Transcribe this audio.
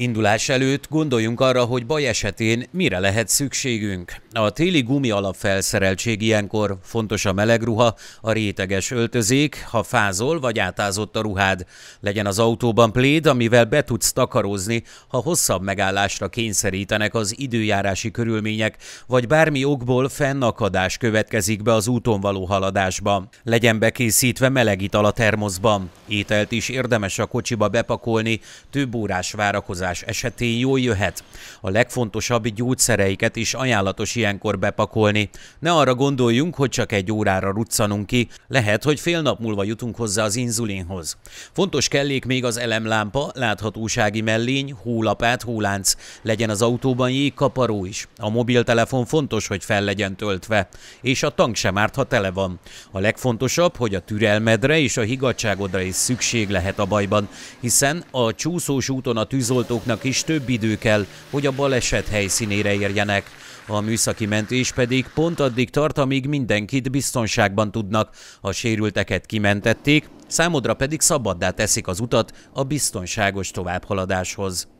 Indulás előtt gondoljunk arra, hogy baj esetén mire lehet szükségünk. A téli gumi alapfelszereltség ilyenkor, fontos a meleg ruha, a réteges öltözék, ha fázol vagy átázott a ruhád. Legyen az autóban pléd, amivel be tudsz takarózni, ha hosszabb megállásra kényszerítenek az időjárási körülmények, vagy bármi okból fennakadás következik be az úton való haladásban. Legyen bekészítve meleg ital a termoszban. Ételt is érdemes a kocsiba bepakolni, több órás várakozás fogyasztás esetén jól jöhet. A legfontosabb gyógyszereiket is ajánlatos ilyenkor bepakolni. Ne arra gondoljunk, hogy csak egy órára ruccanunk ki, lehet, hogy fél nap múlva jutunk hozzá az inzulinhoz. Fontos kellék még az elemlámpa, láthatósági mellény, hólapát, hólánc. Legyen az autóban jégkaparó is. A mobiltelefon fontos, hogy fel legyen töltve, és a tank sem árt, ha tele van. A legfontosabb, hogy a türelmedre és a higgadságodra is szükség lehet a bajban, hiszen a csúszós úton a tűzoltó autóknak is több idő kell, hogy a baleset helyszínére érjenek. A műszaki mentés pedig pont addig tart, amíg mindenkit biztonságban tudnak. A sérülteket kimentették, számodra pedig szabaddá teszik az utat a biztonságos továbbhaladáshoz.